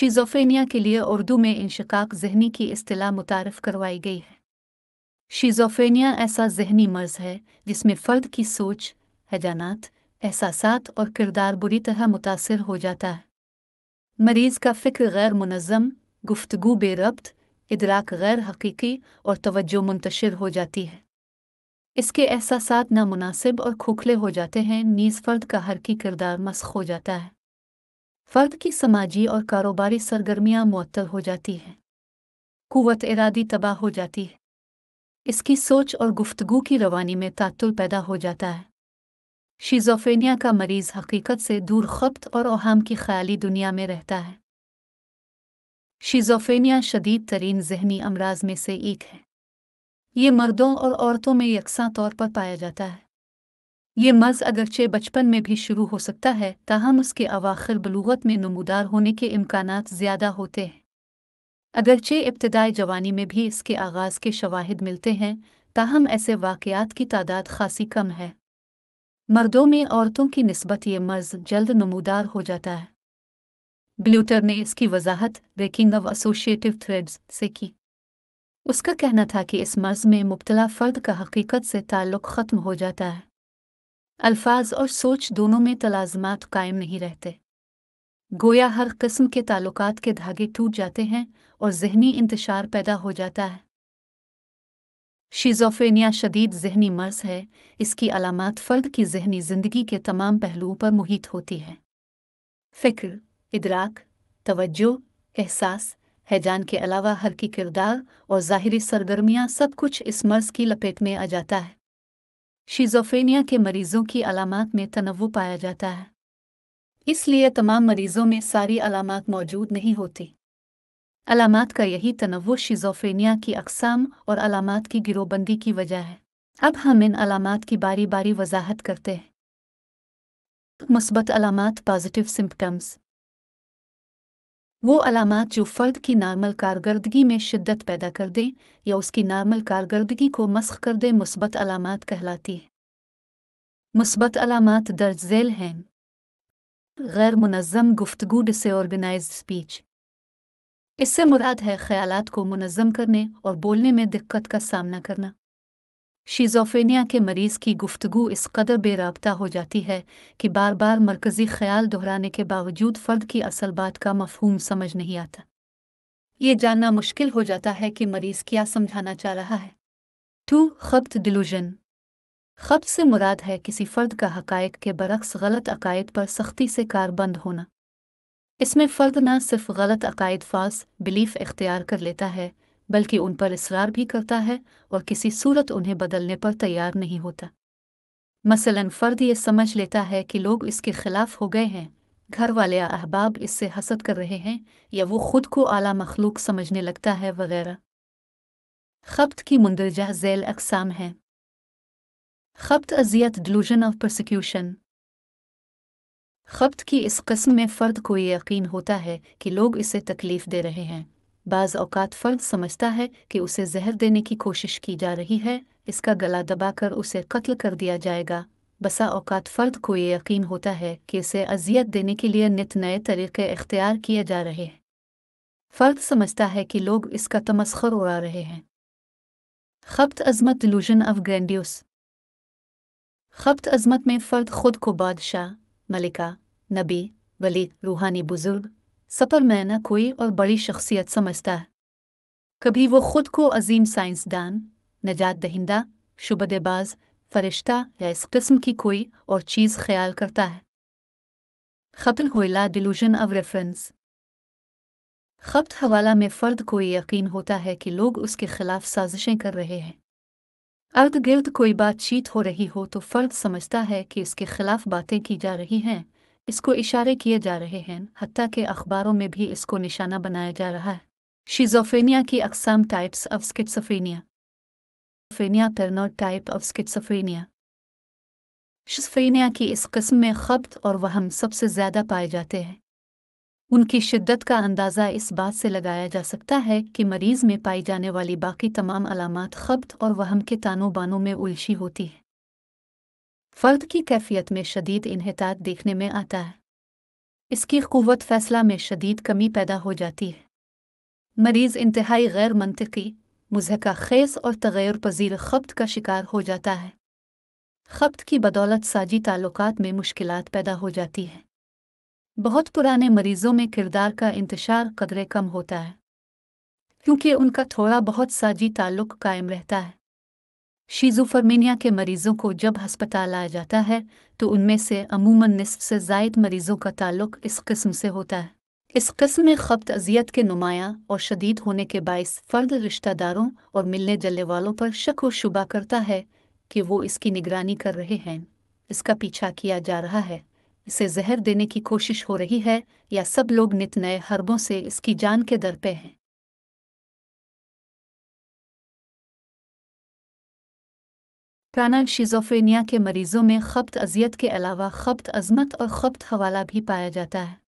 शीज़ोफ्रेनिया के लिए उर्दू में इंशकाक जहनी की अतलाह मुतारफ़ करवाई गई है शीज़ोफ्रेनिया ऐसा जहनी मर्ज है जिसमें फ़र्द की सोच हैजानात एहसास और किरदार बुरी तरह मुतासर हो जाता है मरीज़ का फ़िक्र गैर मुनज़म गुफ्तगु बेरब्त इदराक गैर हकीकी और तोज्जो मुंतशर हो जाती है इसके एहसास नामनासिब और खोखले हो जाते हैं नीज़ फ़र्द का हर की किरदार मस्ख हो जाता है फर्द की समाजी और कारोबारी सरगर्मियां मअतल हो जाती हैं कुत इरादी तबाह हो जाती है इसकी सोच और गुफ्तगु की रवानी में तातुल पैदा हो जाता है शिजोफेनिया का मरीज हकीकत से दूर खप्त और अहम की ख्याली दुनिया में रहता है शिजोफेनिया शदीद तरीन जहनी अमराज में से एक है ये मर्दों और औरतों में यकसा तौर पर पाया जाता है ये मर्ज अगरचे बचपन में भी शुरू हो सकता है ताहम उसके अवाखिर बलूगत में नमूदार होने के इम्कान ज़्यादा होते हैं अगरचे इब्तदाई जवानी में भी इसके आगाज़ के शवाहद मिलते हैं ताहम ऐसे वाक़ात की तादाद खासी कम है मर्दों में औरतों की नस्बत ये मर्ज जल्द नमूदार हो जाता है ब्लूटर ने इसकी वजाहत ब्रेकिंग ऑफ एसोशिएटिव थ्रेड्स से की उसका कहना था कि इस मर्ज में मुबतला फ़र्द का हकीकत से ताल्लुक़ ख़त्म हो जाता है अल्फाज और सोच दोनों में तलाजमात कायम नहीं रहते गोया हर किस्म के ताल्लुक़ के धागे टूट जाते हैं और जहनी इंतशार पैदा हो जाता है शीजोफेनिया शदीद जहनी मर्ज है इसकी अलामत फ़र्द की जहनी ज़िंदगी के तमाम पहलुओं पर मुहित होती है फ़िक्र इदराक तवज्जो एहसास हैजान के अलावा हर की किरदार और ज़ाहरी सरगर्मियाँ सब कुछ इस मर्ज़ की लपेट में आ जाता है शिजोफेनिया के मरीजों की अलामत में तनवु पाया जाता है इसलिए तमाम मरीजों में सारी अलामत मौजूद नहीं होती अलामत का यही तनवु शिजोफेनिया की अकसाम और अलामत की गिरोबंदी की वजह है अब हम इन अलामत की बारी बारी वजाहत करते हैं मुस्बत अलामत पॉजिटिव सिम्टम्स वो अलामत जो फ़र्द की नॉर्मल कारकर्दगी में शिद्दत पैदा कर दें या उसकी नॉर्मल कारकर्दगी को मस्ख कर दें मुस्बत अलामत कहलाती है मुस्बत अलामत दर्ज झेल हैं गैर मुनज़म डिसे ऑर्गेनाइज स्पीच इससे मुराद है ख्याल को मुनज़म करने और बोलने में दिक्कत का सामना करना शीजोफेनिया के मरीज की गुफ्तगु इस कदर बेराबता हो जाती है कि बार बार मरकज़ी ख्याल दोहराने के बावजूद फ़र्द की असल बात का मफहूम समझ नहीं आता ये जानना मुश्किल हो जाता है कि मरीज़ क्या समझाना चाह रहा है टू खब्त डिलूजन खब्त से मुराद है किसी फ़र्द का हकायक के बरक्स गलत अकायद पर सख्ती से कारबंद होना इसमें फ़र्द न सिर्फ गलत अकायद फास बिलीफ इख्तियार कर लेता है बल्कि उन पर इसरार भी करता है और किसी सूरत उन्हें बदलने पर तैयार नहीं होता मसलन फ़र्द ये समझ लेता है कि लोग इसके खिलाफ हो गए हैं घर वाले या अहबाब इससे हसद कर रहे हैं या वो खुद को आला मखलूक समझने लगता है वगैरह खप्त की मुंदरजा जैल अकसाम है खप्त अजियत डिलूजन ऑफ प्रोसिक्यूशन खप्त की इस कस्म में फ़र्द को ये यकीन होता है कि लोग इसे तकलीफ़ दे रहे हैं बाज़ औकात फ़र्द समझता है कि उसे जहर देने की कोशिश की जा रही है इसका गला दबाकर उसे कत्ल कर दिया जाएगा बसा औकात फ़र्द को ये यकीन होता है कि इसे अजियत देने के लिए नित नए तरीक़े अख्तियार किए जा रहे हैं फ़र्द समझता है कि लोग इसका तमस्खर उड़ा रहे हैं खपत अजमत डिलूजन ऑफ ग्रैंडियस खपत अजमत में फ़र्द खुद को बादशाह मलिका नबी वली रूहानी बुजुर्ग सपर मैना कोई और बड़ी शख्सियत समझता है कभी वो खुद को अजीम साइंसदान नजात दहिंदा शुबदेबाज फरिश्ता या इस किस्म की कोई और चीज़ ख्याल करता है खतल होइला डिलूजन ऑफ रेफरेंस खपत हवाला में फ़र्द को यकीन होता है कि लोग उसके खिलाफ साजिशें कर रहे हैं अर्द गिर्द कोई बातचीत हो रही हो तो फ़र्द समझता है कि इसके खिलाफ बातें की जा रही हैं इसको इशारे किए जा रहे हैं हती के अखबारों में भी इसको निशाना बनाया जा रहा है शिजोफेनिया की अकसाम टाइप्स ऑफ स्किट्सोफेनिया फेनिया paranoid type of schizophrenia schizophrenia की इस कस्म में खपत और वहम सबसे ज़्यादा पाए जाते हैं उनकी शिद्दत का अंदाज़ा इस बात से लगाया जा सकता है कि मरीज़ में पाई जाने वाली बाकी तमाम अलामत खपत और वहम के तानों बानों में उलझी होती है फर्द की कैफियत में शदीद इनहतात देखने में आता है इसकी क़वत फैसला में शदीद कमी पैदा हो जाती है मरीज़ इंतहाई गैर मनतकी मुजहका खेस और तगैर पजीर खपत का शिकार हो जाता है खपत की बदौलत साजी ताल्लुक में मुश्किल पैदा हो जाती है बहुत पुराने मरीज़ों में किरदार का इंतशार कदरे कम होता है क्योंकि उनका थोड़ा बहुत साजी ताल्लुक कायम रहता है शीजोफर्मेनिया के मरीजों को जब अस्पताल लाया जाता है तो उनमें से अमूमन नस्फ से जायद मरीजों का ताल्लुक इस किस्म से होता है इस किस्म में खपत अजियत के नुमाया और शदीद होने के बायस फ़र्द रिश्तेदारों और मिलने जलने वालों पर शक व शुबा करता है कि वो इसकी निगरानी कर रहे हैं इसका पीछा किया जा रहा है इसे जहर देने की कोशिश हो रही है या सब लोग नित नए हरबों से इसकी जान के दर पे हैं पैनल शिजोफेनिया के मरीजों में खपत अजियत के अलावा खपत अजमत और खपत हवाला भी पाया जाता है